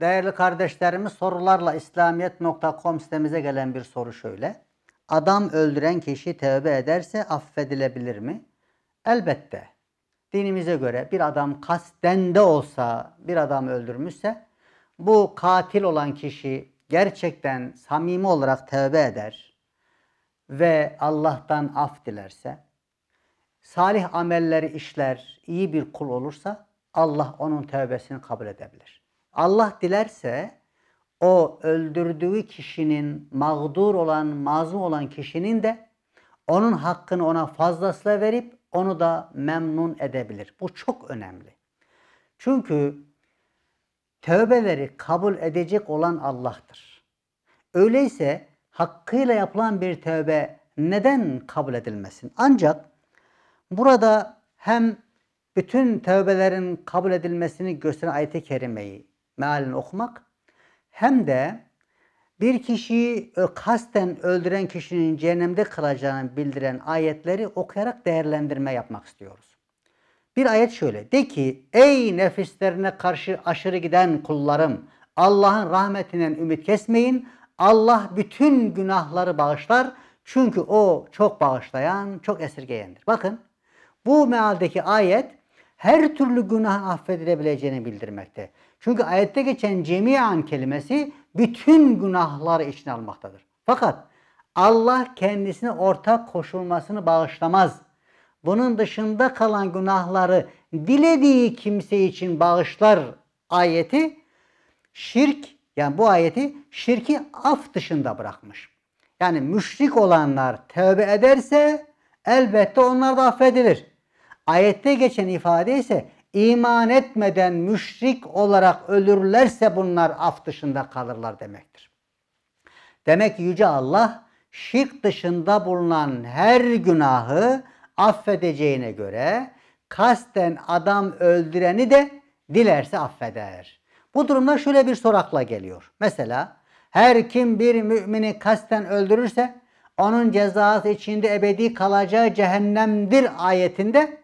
Değerli kardeşlerimiz sorularla İslamiyet.com sitemize gelen bir soru şöyle. Adam öldüren kişi tövbe ederse affedilebilir mi? Elbette. Dinimize göre bir adam kasten de olsa bir adam öldürmüşse bu katil olan kişi gerçekten samimi olarak tövbe eder ve Allah'tan af dilerse, salih amelleri işler, iyi bir kul olursa Allah onun tövbesini kabul edebilir. Allah dilerse o öldürdüğü kişinin mağdur olan, mazlum olan kişinin de onun hakkını ona fazlasıyla verip onu da memnun edebilir. Bu çok önemli. Çünkü tövbeleri kabul edecek olan Allah'tır. Öyleyse hakkıyla yapılan bir tövbe neden kabul edilmesin? Ancak burada hem bütün tövbelerin kabul edilmesini gösteren ayet-i kerimeyi mealini okumak hem de bir kişiyi e, kasten öldüren kişinin cehennemde kalacağını bildiren ayetleri okuyarak değerlendirme yapmak istiyoruz. Bir ayet şöyle. De ki ey nefislerine karşı aşırı giden kullarım Allah'ın rahmetinden ümit kesmeyin. Allah bütün günahları bağışlar. Çünkü o çok bağışlayan, çok esirgeyendir. Bakın bu mealdeki ayet her türlü günah affedilebileceğini bildirmekte. Çünkü ayette geçen cemiyan kelimesi bütün günahları içine almaktadır. Fakat Allah kendisine ortak koşulmasını bağışlamaz. Bunun dışında kalan günahları dilediği kimse için bağışlar ayeti şirk yani bu ayeti şirki af dışında bırakmış. Yani müşrik olanlar tövbe ederse elbette onlar da affedilir. Ayette geçen ifade ise iman etmeden müşrik olarak ölürlerse bunlar af dışında kalırlar demektir. Demek ki Yüce Allah şirk dışında bulunan her günahı affedeceğine göre kasten adam öldüreni de dilerse affeder. Bu durumda şöyle bir sorakla geliyor. Mesela her kim bir mümini kasten öldürürse onun cezası içinde ebedi kalacağı cehennemdir ayetinde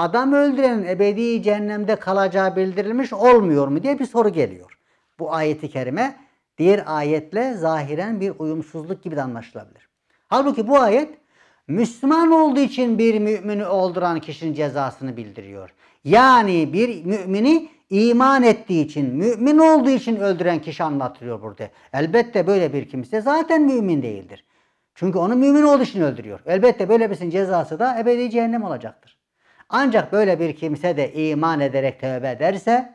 adam öldürenin ebedi cehennemde kalacağı bildirilmiş olmuyor mu diye bir soru geliyor. Bu ayeti kerime diğer ayetle zahiren bir uyumsuzluk gibi de anlaşılabilir. Halbuki bu ayet Müslüman olduğu için bir mümini öldüren kişinin cezasını bildiriyor. Yani bir mümini iman ettiği için, mümin olduğu için öldüren kişi anlatılıyor burada. Elbette böyle bir kimse zaten mümin değildir. Çünkü onu mümin olduğu için öldürüyor. Elbette böyle birisinin cezası da ebedi cehennem olacaktır. Ancak böyle bir kimse de iman ederek tövbe ederse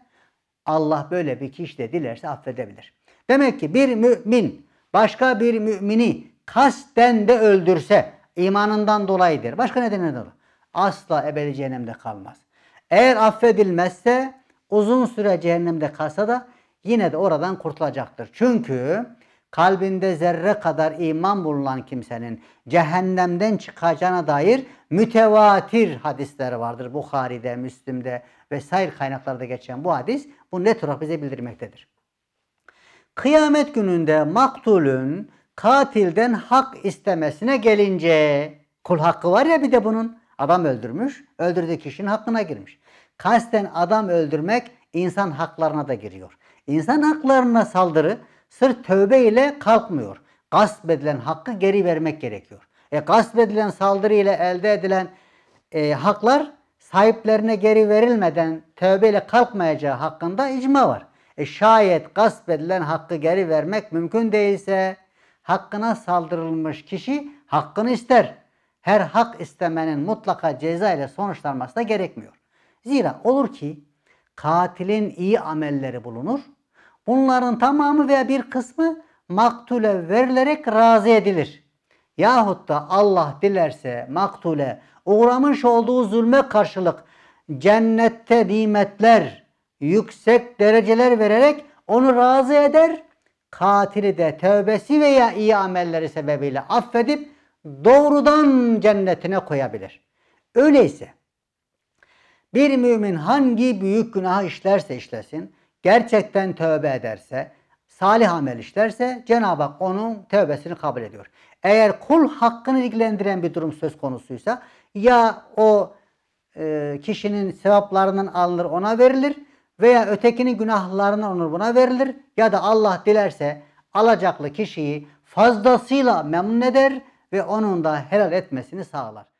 Allah böyle bir kişi de dilerse affedebilir. Demek ki bir mümin başka bir mümini kasten de öldürse imanından dolayıdır. Başka nedenle dolayı. Asla ebedi cehennemde kalmaz. Eğer affedilmezse uzun süre cehennemde kalsa da yine de oradan kurtulacaktır. Çünkü kalbinde zerre kadar iman bulunan kimsenin cehennemden çıkacağına dair mütevatir hadisler vardır. Bukhari'de, Müslim'de vesaire kaynaklarda geçen bu hadis bu net olarak bize bildirmektedir. Kıyamet gününde maktulün katilden hak istemesine gelince kul hakkı var ya bir de bunun adam öldürmüş, öldürdüğü kişinin hakkına girmiş. Kasten adam öldürmek insan haklarına da giriyor. İnsan haklarına saldırı Sırf tövbe ile kalkmıyor. Gasp edilen hakkı geri vermek gerekiyor. E, gasp edilen saldırı ile elde edilen e, haklar sahiplerine geri verilmeden tövbe ile kalkmayacağı hakkında icma var. E, şayet gasp edilen hakkı geri vermek mümkün değilse hakkına saldırılmış kişi hakkını ister. Her hak istemenin mutlaka ceza ile sonuçlanması da gerekmiyor. Zira olur ki katilin iyi amelleri bulunur Bunların tamamı veya bir kısmı maktule verilerek razı edilir. Yahut da Allah dilerse maktule uğramış olduğu zulme karşılık cennette nimetler, yüksek dereceler vererek onu razı eder. Katili de tövbesi veya iyi amelleri sebebiyle affedip doğrudan cennetine koyabilir. Öyleyse bir mümin hangi büyük günah işlerse işlesin gerçekten tövbe ederse, salih amel işlerse Cenab-ı Hak onun tövbesini kabul ediyor. Eğer kul hakkını ilgilendiren bir durum söz konusuysa ya o e, kişinin sevaplarının alınır ona verilir veya ötekinin günahlarının onur buna verilir ya da Allah dilerse alacaklı kişiyi fazlasıyla memnun eder ve onun da helal etmesini sağlar.